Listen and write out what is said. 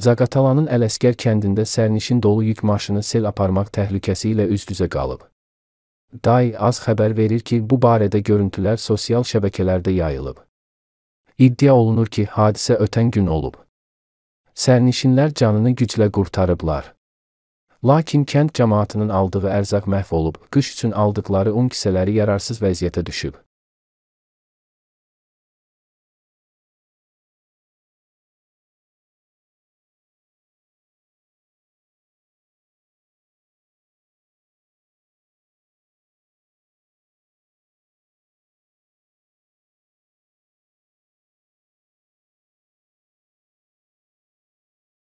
Zaqatalanın Ələsgər kəndində sərnişin dolu yük maşını sel aparmaq təhlükəsi ilə üz-üzə qalıb. Day az xəbər verir ki, bu barədə görüntülər sosial şəbəkələrdə yayılıb. İddia olunur ki, hadisə ötən gün olub. Sərnişinlər canını güclə qurtarıblar. Lakin kənd cəmaatının aldığı ərzaq məhv olub, qış üçün aldıqları un kisələri yararsız vəziyyətə düşüb.